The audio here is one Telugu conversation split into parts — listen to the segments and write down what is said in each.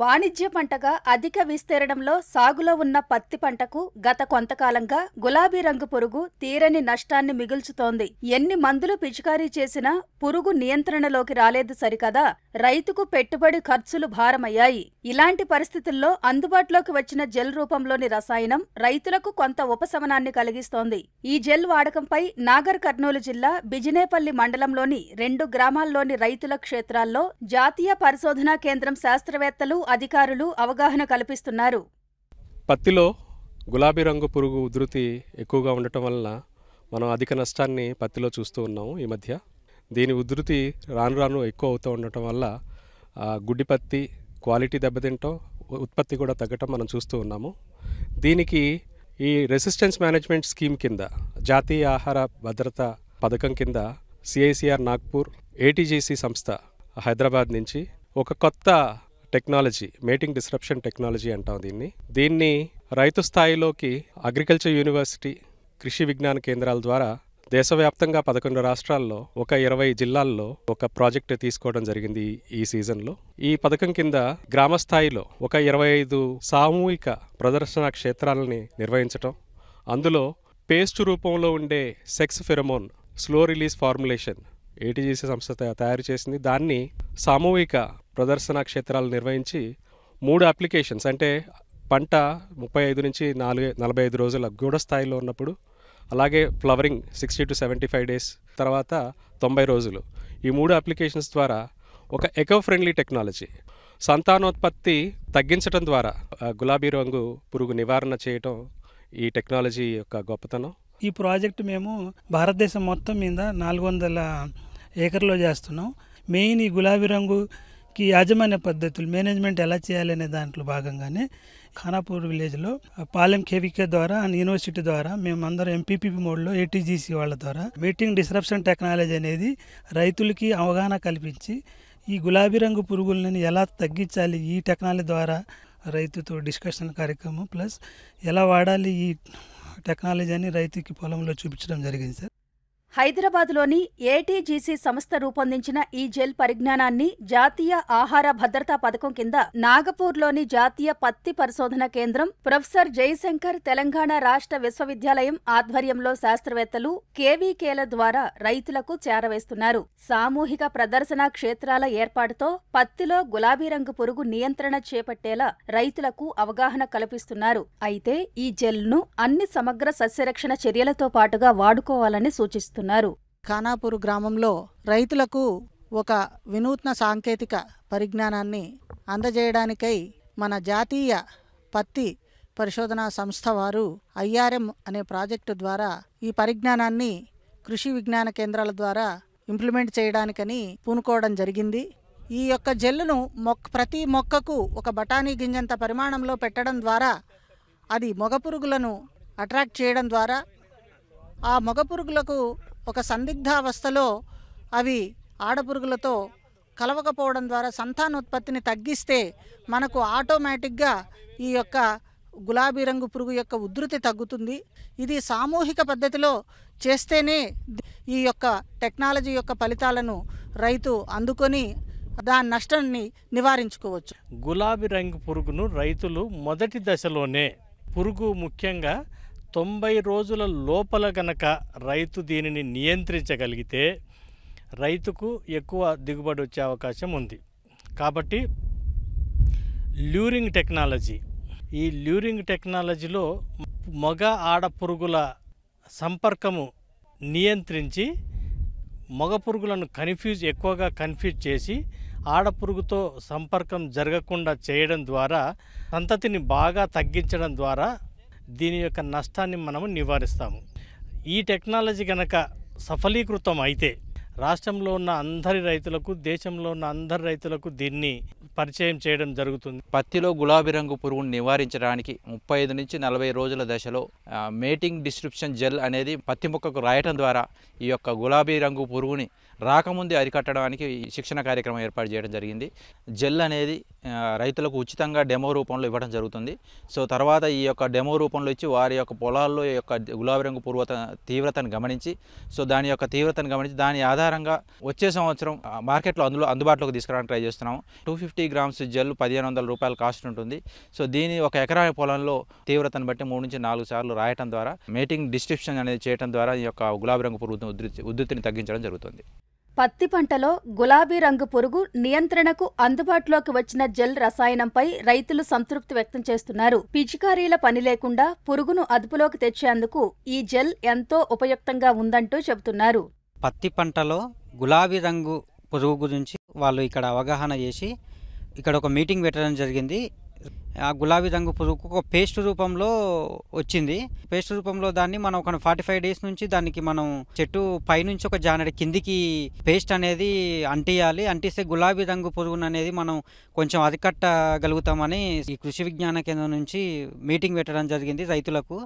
వాణిజ్య పంటగా అధిక విస్తీర్ణంలో సాగులో ఉన్న పత్తి పంటకు గత కొంతకాలంగా గులాబీ రంగు పురుగు తీరని నష్టాన్ని మిగుల్చుతోంది ఎన్ని మందులు పిచికారీ చేసినా పురుగు నియంత్రణలోకి రాలేదు సరికదా రైతుకు పెట్టుబడి ఖర్చులు భారమయ్యాయి ఇలాంటి పరిస్థితుల్లో అందుబాటులోకి వచ్చిన జెల్ రూపంలోని రసాయనం రైతులకు కొంత ఉపశమనాన్ని కలిగిస్తోంది ఈ జెల్ వాడకంపై నాగర్ కర్నూలు జిల్లా బిజినేపల్లి మండలంలోని రెండు గ్రామాల్లోని రైతుల క్షేత్రాల్లో జాతీయ పరిశోధనా కేంద్రం శాస్త్రవేత్తలు అధికారులు అవగాహన కల్పిస్తున్నారు పత్తిలో గులాబీ రంగు పురుగు ఉధృతి ఎక్కువగా ఉండటం వలన మనం అధిక నష్టాన్ని పత్తిలో చూస్తూ ఉన్నాము ఈ మధ్య దీని ఉధృతి రాను రాను ఎక్కువ అవుతూ ఉండటం వల్ల గుడ్డి పత్తి క్వాలిటీ దెబ్బతింటాం ఉత్పత్తి కూడా తగ్గటం మనం చూస్తూ ఉన్నాము దీనికి ఈ రెసిస్టెన్స్ మేనేజ్మెంట్ స్కీమ్ కింద జాతీయ ఆహార భద్రత పథకం కింద సిఐసిఆర్ నాగ్పూర్ ఏటీజీసీ సంస్థ హైదరాబాద్ నుంచి ఒక కొత్త టెక్నాలజీ మేటింగ్ డిస్రప్షన్ టెక్నాలజీ అంటాం దీన్ని దీన్ని రైతు స్థాయిలోకి అగ్రికల్చర్ యూనివర్సిటీ కృషి విజ్ఞాన కేంద్రాల ద్వారా దేశవ్యాప్తంగా పదకొండు రాష్ట్రాల్లో ఒక ఇరవై జిల్లాల్లో ఒక ప్రాజెక్ట్ తీసుకోవడం జరిగింది ఈ సీజన్లో ఈ పథకం కింద గ్రామస్థాయిలో ఒక ఇరవై ఐదు సామూహిక ప్రదర్శన క్షేత్రాలని నిర్వహించటం అందులో పేస్ట్ రూపంలో ఉండే sex pheromone slow release formulation ATGC సంస్థ తయారు చేసింది దాన్ని సామూహిక ప్రదర్శన క్షేత్రాలు నిర్వహించి మూడు అప్లికేషన్స్ అంటే పంట ముప్పై ఐదు నుంచి నాలుగు నలభై ఐదు రోజుల గూఢ స్థాయిలో ఉన్నప్పుడు అలాగే flowering sixty to seventy five days తర్వాత తొంభై రోజులు ఈ మూడు అప్లికేషన్స్ ద్వారా ఒక ఎకో ఫ్రెండ్లీ టెక్నాలజీ సంతానోత్పత్తి తగ్గించడం ద్వారా గులాబీ రంగు పురుగు నివారణ చేయటం ఈ టెక్నాలజీ యొక్క గొప్పతనం ఈ ప్రాజెక్ట్ మేము భారతదేశం మొత్తం మీద నాలుగు వందల ఏకర్లో చేస్తున్నాం మెయిన్ ఈ గులాబీ రంగు కి యాజమాన్య పద్ధతులు మేనేజ్మెంట్ ఎలా చేయాలనే దాంట్లో భాగంగానే ఖానాపూర్ విలేజ్లో పాలెం కేవికే ద్వారా అండ్ యూనివర్సిటీ ద్వారా మేమందరం ఎంపీపీ మోడ్లో ఏటీజీసీ వాళ్ళ ద్వారా మీటింగ్ డిస్రప్షన్ టెక్నాలజీ అనేది రైతులకి అవగాహన కల్పించి ఈ గులాబీ రంగు పురుగులను ఎలా తగ్గించాలి ఈ టెక్నాలజీ ద్వారా రైతుతో డిస్కషన్ కార్యక్రమం ప్లస్ ఎలా వాడాలి ఈ టెక్నాలజీ అని రైతుకి పొలంలో చూపించడం జరిగింది సార్ హైదరాబాద్లోని ఏటీజీసీ సంస్థ రూపొందించిన ఈ జెల్ పరిజ్ఞానాన్ని జాతీయ ఆహార భద్రతా పథకం కింద నాగపూర్లోని జాతీయ పత్తి పరిశోధన కేంద్రం ప్రొఫెసర్ జయశంకర్ తెలంగాణ రాష్ట్ర విశ్వవిద్యాలయం ఆధ్వర్యంలో శాస్త్రవేత్తలు కేవీకేల ద్వారా రైతులకు చేరవేస్తున్నారు సామూహిక ప్రదర్శన క్షేత్రాల ఏర్పాటుతో పత్తిలో గులాబీ రంగు పురుగు నియంత్రణ చేపట్టేలా రైతులకు అవగాహన కల్పిస్తున్నారు అయితే ఈ జెల్ను అన్ని సమగ్ర సస్యరక్షణ చర్యలతో పాటుగా వాడుకోవాలని సూచిస్తున్నారు చేస్తున్నారు ఖానాపూర్ గ్రామంలో రైతులకు ఒక వినూత్న సాంకేతిక పరిజ్ఞానాన్ని అందజేయడానికై మన జాతీయ పత్తి పరిశోధనా సంస్థ వారు ఐఆర్ఎం అనే ప్రాజెక్టు ద్వారా ఈ పరిజ్ఞానాన్ని కృషి విజ్ఞాన కేంద్రాల ద్వారా ఇంప్లిమెంట్ చేయడానికని పూనుకోవడం జరిగింది ఈ యొక్క జెల్లును మొక్క ప్రతి మొక్కకు ఒక బఠానీ గింజంత పరిమాణంలో పెట్టడం ద్వారా అది పురుగులను అట్రాక్ట్ చేయడం ద్వారా ఆ పురుగులకు ఒక సందిగ్ధావస్థలో అవి ఆడపురుగులతో కలవకపోవడం ద్వారా సంతానోత్పత్తిని తగ్గిస్తే మనకు ఆటోమేటిక్గా ఈ యొక్క గులాబీ రంగు పురుగు యొక్క ఉధృతి తగ్గుతుంది ఇది సామూహిక పద్ధతిలో చేస్తేనే ఈ యొక్క టెక్నాలజీ యొక్క ఫలితాలను రైతు అందుకొని దాని నష్టాన్ని నివారించుకోవచ్చు గులాబీ రంగు పురుగును రైతులు మొదటి దశలోనే పురుగు ముఖ్యంగా తొంభై రోజుల లోపల గనక రైతు దీనిని నియంత్రించగలిగితే రైతుకు ఎక్కువ దిగుబడి వచ్చే అవకాశం ఉంది కాబట్టి ల్యూరింగ్ టెక్నాలజీ ఈ ల్యూరింగ్ టెక్నాలజీలో మగ ఆడ పురుగుల సంపర్కము నియంత్రించి మగ పురుగులను కన్ఫ్యూజ్ ఎక్కువగా కన్ఫ్యూజ్ చేసి ఆడపురుగుతో సంపర్కం జరగకుండా చేయడం ద్వారా సంతతిని బాగా తగ్గించడం ద్వారా దీని యొక్క నష్టాన్ని మనము నివారిస్తాము ఈ టెక్నాలజీ కనుక సఫలీకృతం అయితే రాష్ట్రంలో ఉన్న అందరి రైతులకు దేశంలో ఉన్న అందరి రైతులకు దీన్ని పరిచయం చేయడం జరుగుతుంది పత్తిలో గులాబీ రంగు పురుగును నివారించడానికి ముప్పై ఐదు నుంచి నలభై రోజుల దశలో మేటింగ్ డిస్క్రిప్షన్ జెల్ అనేది పత్తి మొక్కకు రాయటం ద్వారా ఈ యొక్క గులాబీ రంగు పురుగుని రాకముందే అరికట్టడానికి శిక్షణ కార్యక్రమం ఏర్పాటు చేయడం జరిగింది జెల్ అనేది రైతులకు ఉచితంగా డెమో రూపంలో ఇవ్వడం జరుగుతుంది సో తర్వాత ఈ యొక్క డెమో రూపంలో ఇచ్చి వారి యొక్క పొలాల్లో ఈ యొక్క గులాబీ రంగు పూర్వత తీవ్రతను గమనించి సో దాని యొక్క తీవ్రతను గమనించి దాని ఆధారంగా వచ్చే సంవత్సరం మార్కెట్లో అందులో అందుబాటులోకి తీసుకురావడానికి ట్రై చేస్తున్నాము టూ ఫిఫ్టీ గ్రామ్స్ జెల్ పదిహేను వందల రూపాయలు కాస్ట్ ఉంటుంది సో దీని ఒక ఎకరా పొలంలో తీవ్రతను బట్టి మూడు నుంచి నాలుగు సార్లు రాయటం ద్వారా మేటింగ్ డిస్క్రిప్షన్ అనేది చేయడం ద్వారా ఈ యొక్క గులాబీ రంగు పురుగును ఉధృతి ఉధృతిని తగ్గించడం జరుగుతుంది పత్తి పంటలో గులాబీ రంగు పురుగు నియంత్రణకు అందుబాటులోకి వచ్చిన జెల్ రసాయనంపై రైతులు సంతృప్తి వ్యక్తం చేస్తున్నారు పిచికారీల పని లేకుండా పురుగును అదుపులోకి తెచ్చేందుకు ఈ జెల్ ఎంతో ఉపయుక్తంగా ఉందంటూ చెబుతున్నారు పత్తి పంటలో గులాబీ రంగు పురుగు గురించి వాళ్ళు ఇక్కడ అవగాహన చేసి ఇక్కడ ఒక మీటింగ్ పెట్టడం జరిగింది ఆ గులాబీ రంగు పురుగుకు ఒక పేస్ట్ రూపంలో వచ్చింది పేస్ట్ రూపంలో దాన్ని మనం ఒక ఫార్టీ ఫైవ్ డేస్ నుంచి దానికి మనం చెట్టు పైనుంచి ఒక జానడి కిందికి పేస్ట్ అనేది అంటియాలి అంటిస్తే గులాబీ రంగు పురుగును అనేది మనం కొంచెం అరికట్టగలుగుతామని ఈ కృషి విజ్ఞాన కేంద్రం నుంచి మీటింగ్ పెట్టడం జరిగింది రైతులకు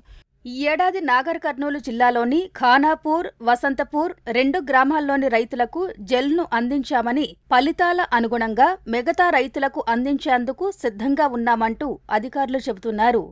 ఈ ఏడాది నాగర్ కర్నూలు జిల్లాలోని ఖానాపూర్ వసంతపూర్ రెండు గ్రామాల్లోని రైతులకు జెల్ను అందించామని ఫలితాల అనుగుణంగా మిగతా రైతులకు అందించేందుకు సిద్ధంగా ఉన్నామంటూ అధికారులు చెబుతున్నారు